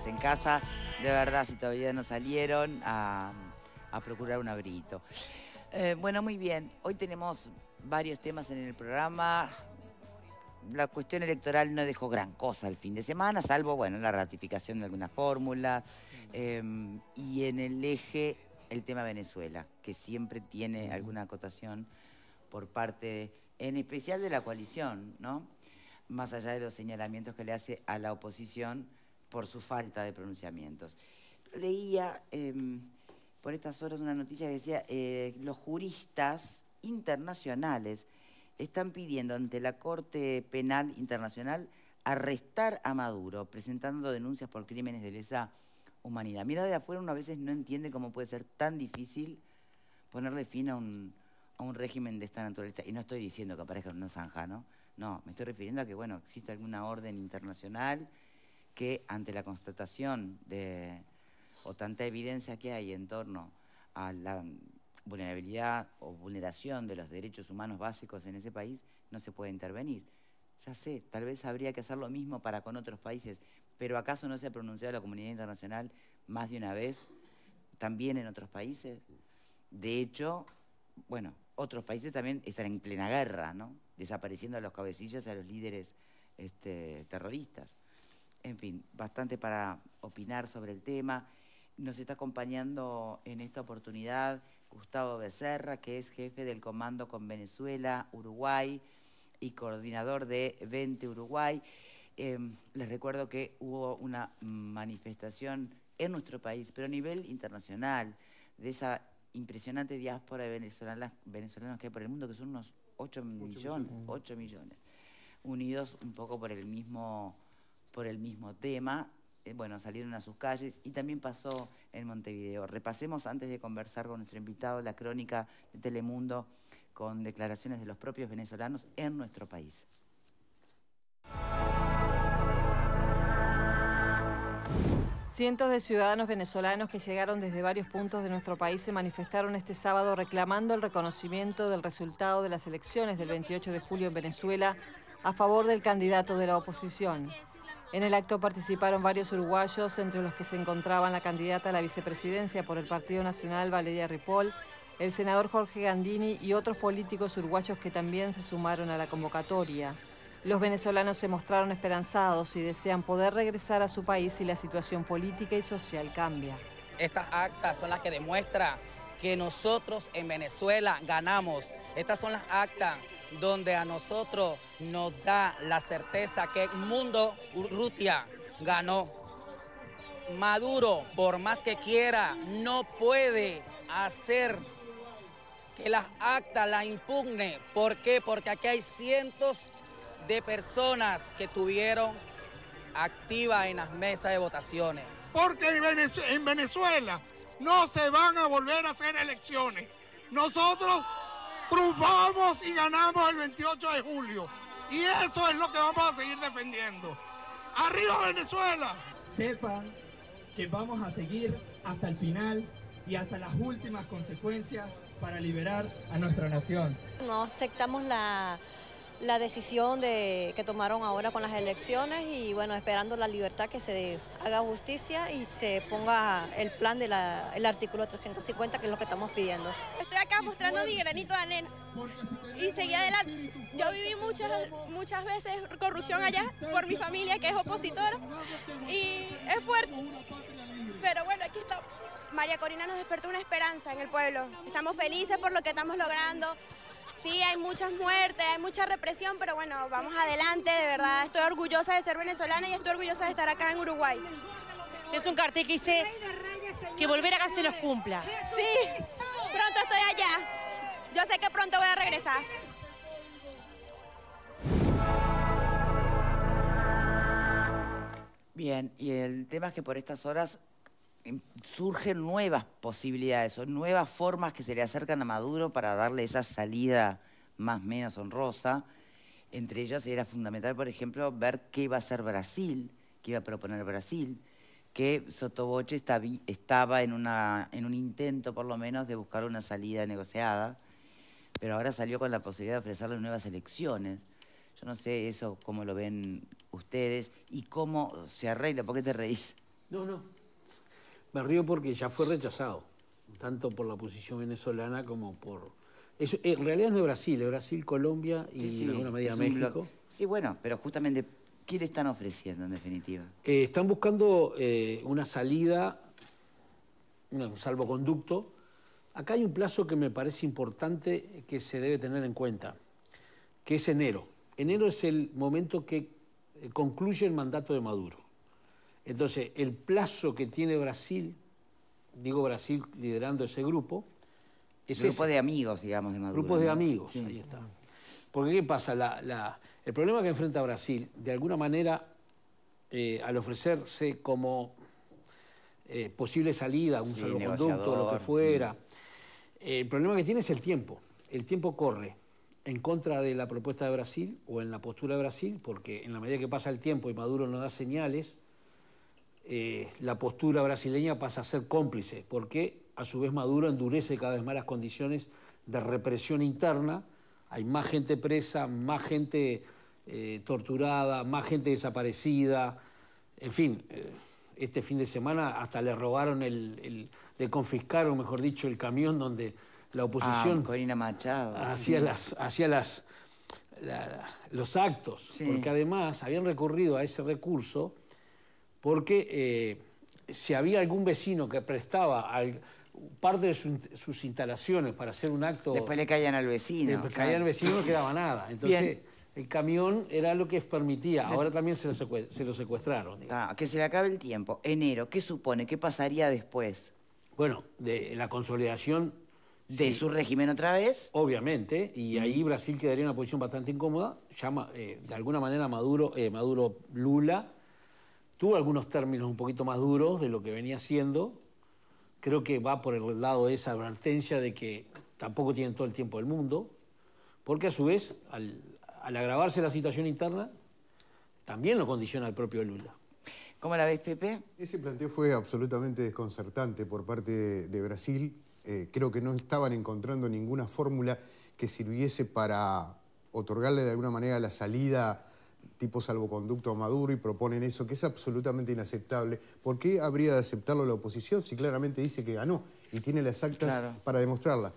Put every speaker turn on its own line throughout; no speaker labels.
Pues, en casa, de verdad, si todavía no salieron, a, procurar un abrito eh, bueno, muy bien. Hoy tenemos varios temas en el programa. La cuestión electoral no dejó gran cosa el fin de semana, salvo, bueno, la ratificación de alguna fórmula. Em, y en el eje, el tema Venezuela, que siempre tiene alguna acotación por parte, en especial de la coalición, ¿no? Más allá de los señalamientos que le hace a la oposición por su falta de pronunciamientos. Leía em, por estas horas una noticia que decía, eh, los juristas internacionales están pidiendo ante la Corte Penal Internacional arrestar a Maduro, presentando denuncias por crímenes de lesa humanidad. Mira, de afuera uno a veces no entiende cómo puede ser tan difícil ponerle fin a un, a un régimen de esta naturaleza. Y no estoy diciendo que aparezca una zanja, ¿no? No, me estoy refiriendo a que, bueno, existe alguna orden internacional que ante la constatación de, o tanta evidencia que hay en torno a la vulnerabilidad o vulneración de los derechos humanos básicos en ese país, no se puede intervenir. Ya sé, tal vez habría que hacer lo mismo para con otros países, pero ¿acaso no se ha pronunciado la comunidad internacional más de una vez, también en otros países? De hecho, bueno, otros países también están en plena guerra, ¿no? Desapareciendo a los cabecillas, a los líderes este, terroristas en fin, bastante para opinar sobre el tema. Nos está acompañando en esta oportunidad Gustavo Becerra, que es jefe del Comando con Venezuela, Uruguay y coordinador de 20 Uruguay. Em, les recuerdo que hubo una manifestación en nuestro país, pero a nivel internacional, de esa impresionante diáspora de venezolanos que hay por el mundo, que son unos 8, 8 millones, unidos un poco por el mismo por el mismo tema. Eh, bueno, salieron a sus calles y también pasó en Montevideo. Repasemos antes de conversar con nuestro invitado la crónica de Telemundo con declaraciones de los propios venezolanos en nuestro país.
Cientos de ciudadanos venezolanos que llegaron desde varios puntos de nuestro país se manifestaron este sábado reclamando el reconocimiento del resultado de las elecciones del 28 de julio en Venezuela a favor del candidato de la oposición. En el acto participaron varios uruguayos, entre los que se encontraban la candidata a la vicepresidencia por el Partido Nacional, Valeria Ripoll, el senador Jorge Gandini y otros políticos uruguayos que también se sumaron a la convocatoria. Los venezolanos se mostraron esperanzados y desean poder regresar a su país si la situación política y social cambia.
Estas actas son las que demuestran que nosotros en Venezuela ganamos. Estas son las actas donde a nosotros nos da la certeza que Mundo Rutia, ganó. Maduro, por más que quiera, no puede hacer que las actas la impugne. ¿Por qué? Porque aquí hay cientos de personas que tuvieron activas en las mesas de votaciones.
Porque en Venezuela no se van a volver a hacer elecciones. Nosotros ¡Trufamos y ganamos el 28 de julio. Y eso es lo que vamos a seguir defendiendo. ¡Arriba Venezuela! Sepan
que vamos a seguir hasta el final y hasta las últimas consecuencias para liberar a nuestra nación. No aceptamos la la decisión de, que tomaron ahora con las elecciones y bueno, esperando la libertad que se haga justicia y se ponga el plan del artículo 350, que es lo que estamos pidiendo.
Estoy acá mostrando mi granito de arena y seguí adelante. Yo viví muchas, muchas veces corrupción allá por mi familia que es opositora y es fuerte. Pero bueno, aquí está María Corina nos despertó una esperanza en el pueblo. Estamos felices por lo que estamos logrando. Sí, hay muchas muertes, hay mucha represión, pero bueno, vamos adelante, de verdad. Estoy orgullosa de ser venezolana y estoy orgullosa de estar acá en Uruguay.
Es un cartel que dice que volver acá se nos cumpla.
Sí, pronto estoy allá. Yo sé que pronto voy a regresar.
Bien, y el tema es que por estas horas surgen nuevas posibilidades son nuevas formas que se le acercan a Maduro para darle esa salida más menos honrosa. Entre ellas era fundamental, por ejemplo, ver qué iba a hacer Brasil, qué iba a proponer Brasil, que Sotoboche estaba en, en un intento, por lo menos, de buscar una salida negociada, pero ahora salió con la posibilidad de ofrecerle nuevas elecciones. Yo no sé eso cómo lo ven ustedes y cómo se arregla. ¿Por qué te reís? No, no, me río porque ya fue rechazado, tanto por la oposición venezolana
como por... Eh, en realidad no es Brasil, es Brasil, Colombia y en alguna medida México.
Sí, bueno, pero justamente, ¿qué le están ofreciendo en definitiva?
están buscando eh, una salida, un salvoconducto. Acá hay un plazo que me parece importante que se debe tener en cuenta, que es enero. Enero es el momento que eh, concluye el mandato de Maduro. Entonces, el plazo que tiene Brasil, digo Brasil liderando ese grupo, grupo de amigos, digamos, de Maduro. Grupos de amigos, ahí está. Porque ¿qué pasa? el problema que enfrenta Brasil, de alguna manera, eh, al ofrecerse como eh, posible salida, un sí, conducto, lo que fuera, mm. el problema que tiene es el tiempo. El tiempo corre en contra de la propuesta de Brasil o en la postura de Brasil, porque en la medida que pasa el tiempo y Maduro no da señales, eh, la postura brasileña pasa a ser cómplice, porque a su vez Maduro endurece cada vez más las condiciones de represión interna, hay más gente presa, más gente eh, torturada, más gente desaparecida, en fin, eh, este fin de semana hasta le robaron el, le confiscaron, mejor dicho, el camión donde la oposición ah, Corina Machado, hacía las, los actos, porque además habían recurrido a ese recurso porque eh, si había algún vecino que prestaba parte de sus instalaciones para hacer un acto... Después le caían al vecino. Después caían al vecino no quedaba nada. Entonces... El camión era lo que permitía, ahora también se lo, secuestraron. Ah, que se le acabe el tiempo. Enero, ¿qué supone? ¿Qué pasaría después? Bueno, de la consolidación... ¿De su régimen otra vez? Obviamente, y mm. ahí Brasil quedaría en una posición bastante incómoda. Llama, eh, de alguna manera Maduro, eh, Maduro Lula tuvo algunos términos un poquito más duros de lo que venía siendo. Creo que va por el lado de esa advertencia de que tampoco tienen todo el tiempo del mundo, porque a su vez, al, agravarse la situación interna, también lo condiciona el propio Lula.
¿Cómo la ves, Pepe? Ese planteo fue absolutamente desconcertante por parte de Brasil. Eh, creo que no estaban encontrando ninguna fórmula que sirviese para otorgarle de alguna manera la salida tipo salvoconducto a Maduro y proponen eso, que es absolutamente inaceptable. ¿Por qué habría de aceptarlo la oposición si claramente dice que ganó y tiene las actas para demostrarla?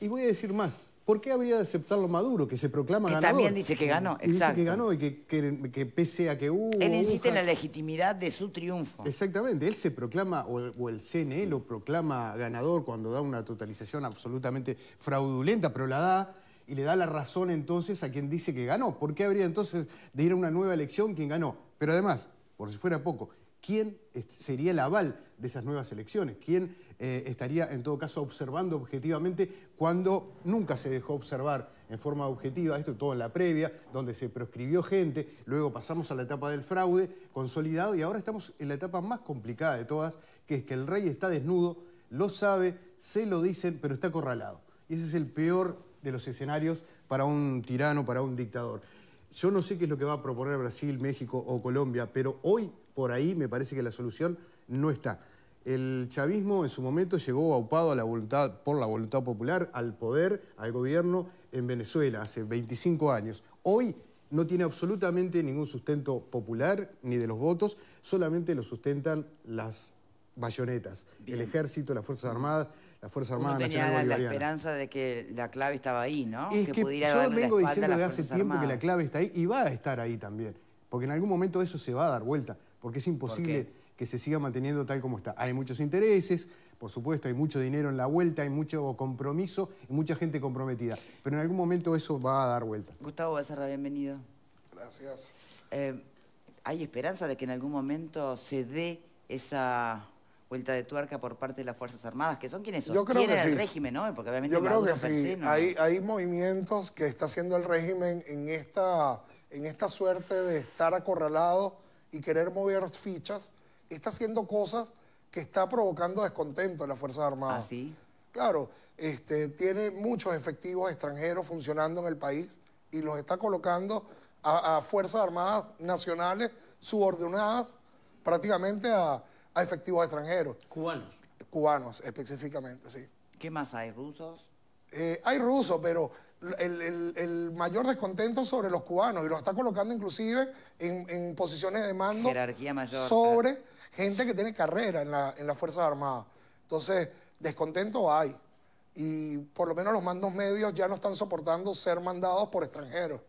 Y voy a decir más, ¿por qué habría de aceptarlo Maduro, que se proclama que ganador? también dice que
ganó, exacto. Dice que ganó
y que, pese a que hubo... Él insiste en la
legitimidad
de su triunfo. Exactamente, él se proclama, o, o el CNE lo proclama ganador cuando da una totalización absolutamente fraudulenta, pero la da y le da la razón entonces a quien dice que ganó. ¿Por qué habría entonces de ir a una nueva elección quien ganó? Pero además, por si fuera poco, ¿quién sería el aval de esas nuevas elecciones? ¿Quién eh, estaría en todo caso observando objetivamente cuando nunca se dejó observar en forma objetiva, esto todo en la previa, donde se proscribió gente, luego pasamos a la etapa del fraude consolidado y ahora estamos en la etapa más complicada de todas, que es que el rey está desnudo, lo sabe, se lo dicen, pero está acorralado. Y ese es el peor de los escenarios para un tirano, para un dictador. Yo no sé qué es lo que va a proponer Brasil, México o Colombia, pero hoy por ahí me parece que la solución no está. El chavismo en su momento llegó aupado a la voluntad, por la voluntad popular al poder, al gobierno en Venezuela hace 25 años. Hoy no tiene absolutamente ningún sustento popular ni de los votos, solamente lo sustentan las bayonetas, el ejército, las Fuerzas Armadas la Fuerza Armada la, esperanza
de que la clave estaba ahí, ¿no? Es que, yo vengo diciendo desde hace tiempo que la
clave está ahí y va a estar ahí también. Porque en algún momento eso se va a dar vuelta. Porque es imposible que se siga manteniendo tal como está. Hay muchos intereses, por supuesto, hay mucho dinero en la vuelta, hay mucho compromiso y mucha gente comprometida. Pero en algún momento eso va a dar vuelta.
Gustavo Becerra, bienvenido. Gracias. Eh, ¿Hay esperanza de que en algún momento se dé esa vuelta de tuerca por parte de las Fuerzas Armadas, que son quienes sostienen el régimen, ¿no? Porque obviamente Yo creo que
hay, movimientos que está haciendo el régimen en esta, en esta suerte de estar acorralado y querer mover fichas, está haciendo cosas que está provocando descontento en las Fuerzas Armadas. ¿Ah, sí? Claro, este, tiene muchos efectivos extranjeros funcionando en el país y los está colocando a, a Fuerzas Armadas nacionales subordinadas prácticamente a a efectivos extranjeros. Cubanos. Cubanos, específicamente, sí.
¿Qué más hay? ¿Rusos?
Eh, hay rusos, pero el, mayor descontento sobre los cubanos y los está colocando inclusive en, posiciones de mando
Jerarquía mayor,
sobre gente que tiene carrera en, la, las Fuerzas Armadas. Entonces, descontento hay. Y por lo menos los mandos medios ya no están soportando ser mandados por extranjeros.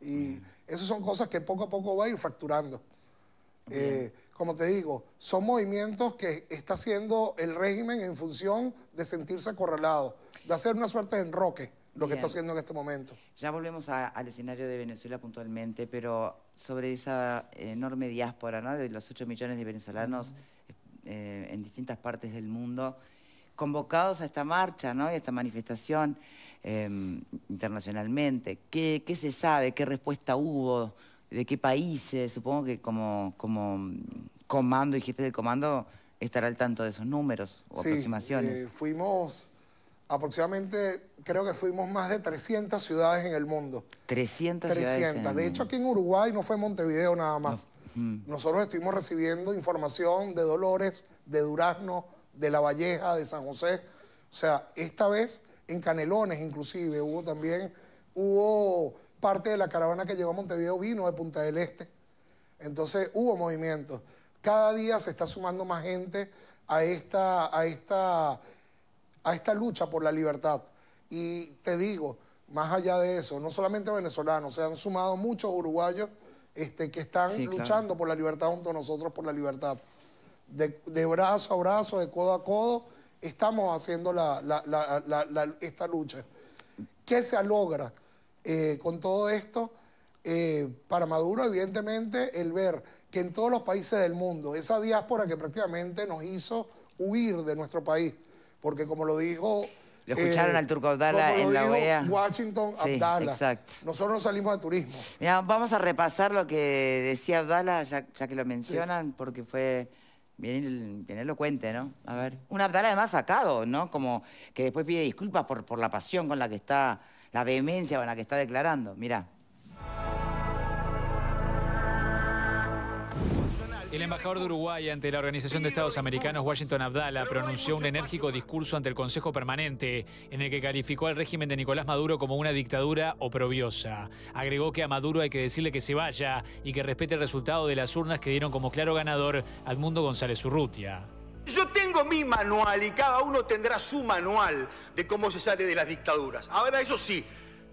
Y mm. eso son cosas que poco a poco va a ir fracturando. Eh, como te digo, son movimientos que está haciendo el régimen en función de sentirse acorralado, de hacer una suerte de enroque, lo que está haciendo
en este momento. Ya volvemos al escenario de Venezuela puntualmente, pero sobre esa enorme diáspora ¿no? de los 8 millones de venezolanos eh, en distintas partes del mundo, convocados a esta marcha ¿no? y a esta manifestación em, internacionalmente. ¿Qué se sabe? ¿Qué respuesta hubo? de qué países, supongo que como, como comando y jefe de comando estará al tanto de esos números o aproximaciones. Eh,
fuimos aproximadamente, creo que fuimos más de 300 ciudades en el mundo.
300, 300. Ciudades de hecho,
aquí en Uruguay no fue Montevideo nada más. Nosotros estuvimos recibiendo información de Dolores, de Durazno, de La Valleja, de San José. O sea, esta vez en Canelones inclusive hubo también, hubo parte de la caravana que llegó a Montevideo vino de Punta del Este. Entonces hubo movimientos. Cada día se está sumando más gente a esta, a esta, a esta lucha por la libertad. Y te digo, más allá de eso, no solamente venezolanos, se han sumado muchos uruguayos este, que están luchando por la libertad junto a nosotros, por la libertad. De, brazo a brazo, de codo a codo, estamos haciendo la, esta lucha. ¿Qué se logra? Eh, con todo esto. Eh, para Maduro, evidentemente, el ver que en todos los países del mundo, esa diáspora que prácticamente nos hizo huir de nuestro país, porque como lo dijo... Lo escucharon eh, al turco Abdala en la OEA. Washington sí, Exacto.
Nosotros no salimos de turismo. Mirá, vamos a repasar lo que decía Abdala, ya, que lo mencionan, porque fue bien, elocuente, ¿no? A ver. Un Abdala además sacado, ¿no? Como que después pide disculpas por, por la pasión con la que está la vehemencia con la que está declarando. Mirá.
El embajador de Uruguay ante la Organización de Estados Americanos, Washington Abdala, pronunció un enérgico discurso ante el Consejo Permanente, en el que calificó al régimen de Nicolás Maduro como una dictadura oprobiosa. Agregó que a Maduro hay que decirle que se vaya y que respete el resultado de las urnas que dieron como claro ganador al González
Urrutia. Yo tengo mi manual y cada uno tendrá su manual de cómo se sale de las dictaduras. Ahora, eso sí,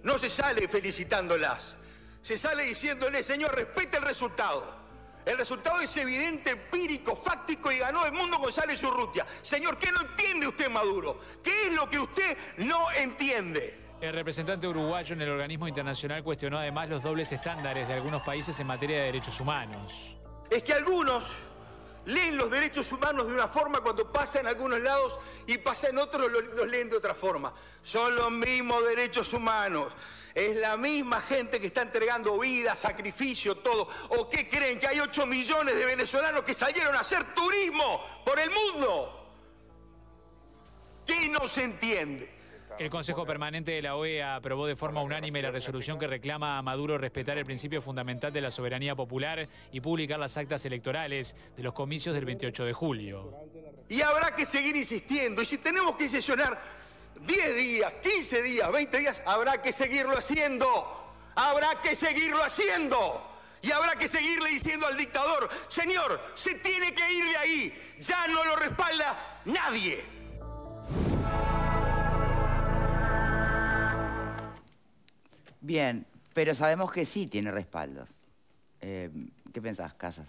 no se sale felicitándolas. Se sale diciéndole, señor, respete el resultado. El resultado es evidente, empírico, fáctico y ganó el mundo González Urrutia. Señor, ¿qué no entiende usted, Maduro? ¿Qué es lo que usted no entiende?
El representante uruguayo en el organismo internacional cuestionó además los dobles estándares de algunos países en materia de derechos humanos.
Es que algunos Leen los derechos humanos de una forma cuando pasa en algunos lados y pasa en otros, los, leen de otra forma. Son los mismos derechos humanos. Es la misma gente que está entregando vida, sacrificio, todo. ¿O qué creen? Que hay 8 millones de venezolanos que salieron a hacer turismo por el mundo. ¿Qué no se entiende?
El
Consejo Permanente de la OEA aprobó de forma unánime la resolución que reclama a Maduro respetar el principio fundamental de la soberanía popular y publicar las actas electorales de los comicios del 28 de julio.
Y habrá que seguir insistiendo, y si tenemos que sesionar 10 días, 15 días, 20 días, habrá que seguirlo haciendo, habrá que seguirlo haciendo. Y habrá que seguirle diciendo al dictador, señor, se tiene que ir de ahí,
ya no lo respalda nadie. Bien, pero sabemos que sí tiene respaldos. Eh, ¿Qué pensás, Casas?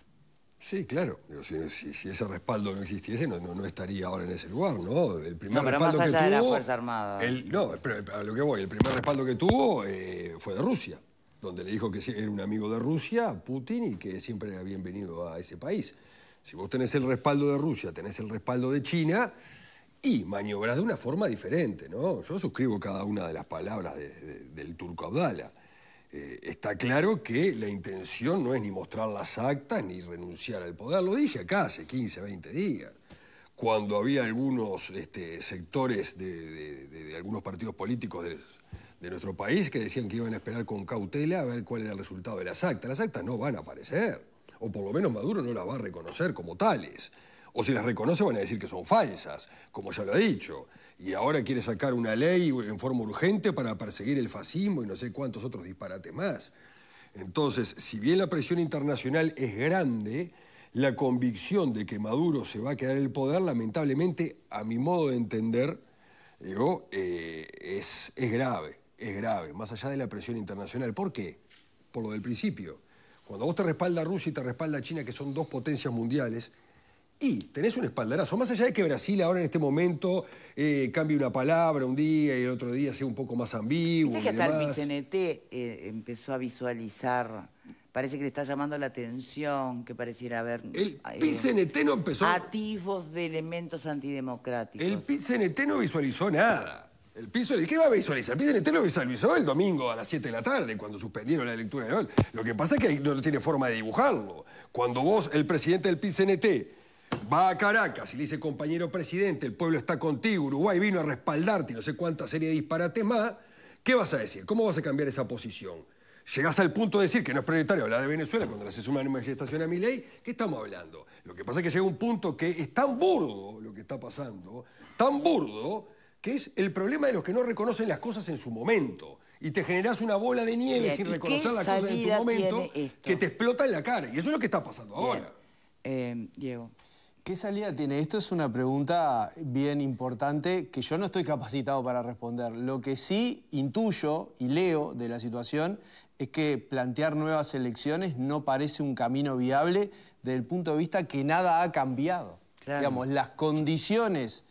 Sí, claro. Si, ese respaldo
no existiese, no, estaría ahora en ese
lugar, ¿no?
no, pero más allá de la Fuerza
Armada. no,
pero a lo que voy, el primer respaldo que tuvo eh, fue de Rusia, donde le dijo que era un amigo de Rusia, Putin, y que siempre era bienvenido a ese país. Si vos tenés el respaldo de Rusia, tenés el respaldo de China, y maniobras de una forma diferente, ¿no? Yo suscribo cada una de las palabras del turco Abdala. Eh, está claro que la intención no es ni mostrar las actas ni renunciar al poder. Lo dije acá hace 15, 20 días, cuando había algunos este, sectores de, algunos partidos políticos de nuestro país que decían que iban a esperar con cautela a ver cuál era el resultado de las actas. Las actas no van a aparecer, o por lo menos Maduro no las va a reconocer como tales o si las reconoce van a decir que son falsas, como ya lo ha dicho. Y ahora quiere sacar una ley en forma urgente para perseguir el fascismo y no sé cuántos otros disparates más. Entonces, si bien la presión internacional es grande, la convicción de que Maduro se va a quedar en el poder, lamentablemente, a mi modo de entender, digo, eh, es, es grave, es grave, más allá de la presión internacional. ¿Por qué? Por lo del principio. Cuando vos te respalda Rusia y te respalda China, que son dos potencias mundiales, y tenés un espaldarazo. Más allá de que Brasil ahora en este momento eh, cambie una palabra un día y el otro día sea un poco más ambiguo. que hasta el BCNT
eh, empezó a visualizar. Parece que le está llamando la atención, que pareciera haber... El PCNT eh, no empezó... activos de elementos antidemocráticos.
El PCNT no visualizó nada. El piso, ¿Qué va a visualizar? El PCNT lo visualizó el domingo a las 7 de la tarde, cuando suspendieron la lectura de hoy. Lo que pasa es que no tiene forma de dibujarlo. Cuando vos, el presidente del PCNT, Va a Caracas y le dice, compañero presidente, el pueblo está contigo, Uruguay vino a respaldarte y no sé cuánta serie de disparates más. ¿Qué vas a decir? ¿Cómo vas a cambiar esa posición? Llegás al punto de decir que no es prioritario hablar de Venezuela cuando le haces una manifestación a mi ley. ¿Qué estamos hablando? Lo que pasa es que llega un punto que es tan burdo lo que está pasando, tan burdo, que es el problema de los que no reconocen las cosas en su momento. Y te generas una bola de nieve sin reconocer las cosas en tu momento que te explota en la cara. Y eso es lo que está pasando ahora. Eh, Diego. ¿Qué salida
tiene? Esto es una pregunta bien importante que yo no estoy capacitado para responder. Lo que sí intuyo y leo de la situación es que plantear nuevas elecciones no parece un camino viable desde el punto de vista que nada ha cambiado. Digamos, las condiciones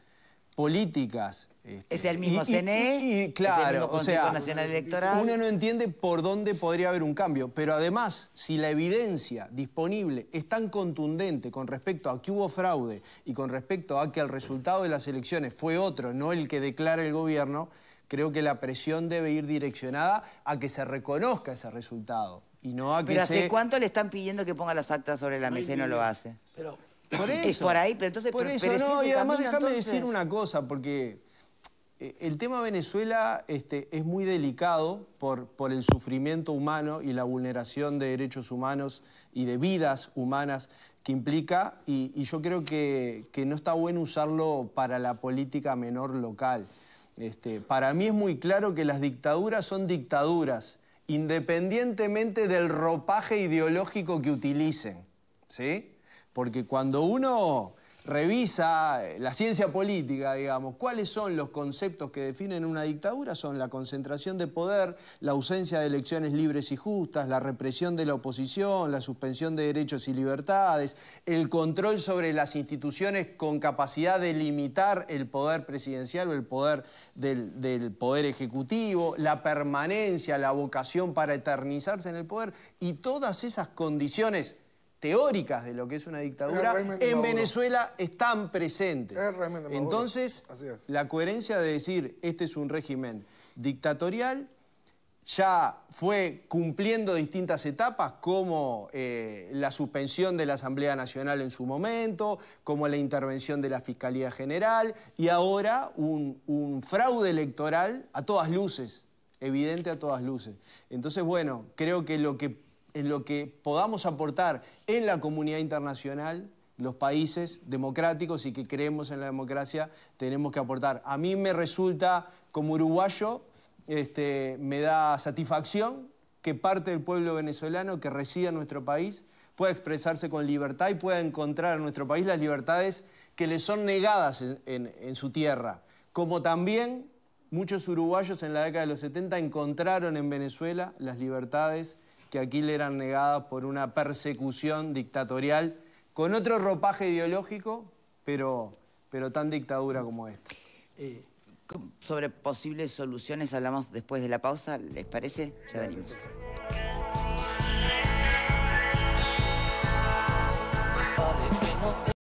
políticas este, es el mismo CNE, y, e, claro, el mismo o sea, Nacional Electoral. Uno no entiende por dónde podría haber un cambio, pero además, si la evidencia disponible es tan contundente con respecto a que hubo fraude y con respecto a que el resultado de las elecciones fue otro, no el que declara el gobierno, creo que la presión debe ir direccionada a que se reconozca ese resultado y no a que Pero ¿hace
cuánto le están pidiendo que ponga las actas sobre la mesa y no lo hace? Pero... Por Es por ahí, pero entonces... no, y además déjame decir una
cosa, porque... Eh, el tema Venezuela este, es muy delicado por, el sufrimiento humano y la vulneración de derechos humanos y de vidas humanas que implica, y, yo creo que, no está bueno usarlo para la política menor local. Este, para mí es muy claro que las dictaduras son dictaduras, independientemente del ropaje ideológico que utilicen. ¿sí? Porque cuando uno revisa eh, la ciencia política, digamos, cuáles son los conceptos que definen una dictadura, son la concentración de poder, la ausencia de elecciones libres y justas, la represión de la oposición, la suspensión de derechos y libertades, el control sobre las instituciones con capacidad de limitar el poder presidencial o el poder del, poder ejecutivo, la permanencia, la vocación para eternizarse en el poder y todas esas condiciones teóricas de lo que es una dictadura en Venezuela están presentes.
Entonces,
la coherencia de decir, este es un régimen dictatorial, ya fue cumpliendo distintas etapas, como eh, la suspensión de la Asamblea Nacional en su momento, como la intervención de la Fiscalía General, y ahora un, un fraude electoral a todas luces, evidente a todas luces. Entonces, bueno, creo que lo que en lo que podamos aportar en la comunidad internacional, los países democráticos y que creemos en la democracia, tenemos que aportar. A mí me resulta, como uruguayo, este, me da satisfacción que parte del pueblo venezolano que reside en nuestro país pueda expresarse con libertad y pueda encontrar en nuestro país las libertades que le son negadas en, en su tierra. Como también muchos uruguayos en la década de los 70 encontraron en Venezuela las libertades que aquí le eran negados por una persecución dictatorial con otro ropaje ideológico,
pero, pero tan dictadura como esta. Eh, sobre posibles soluciones hablamos después de la pausa, ¿les parece? Ya venimos.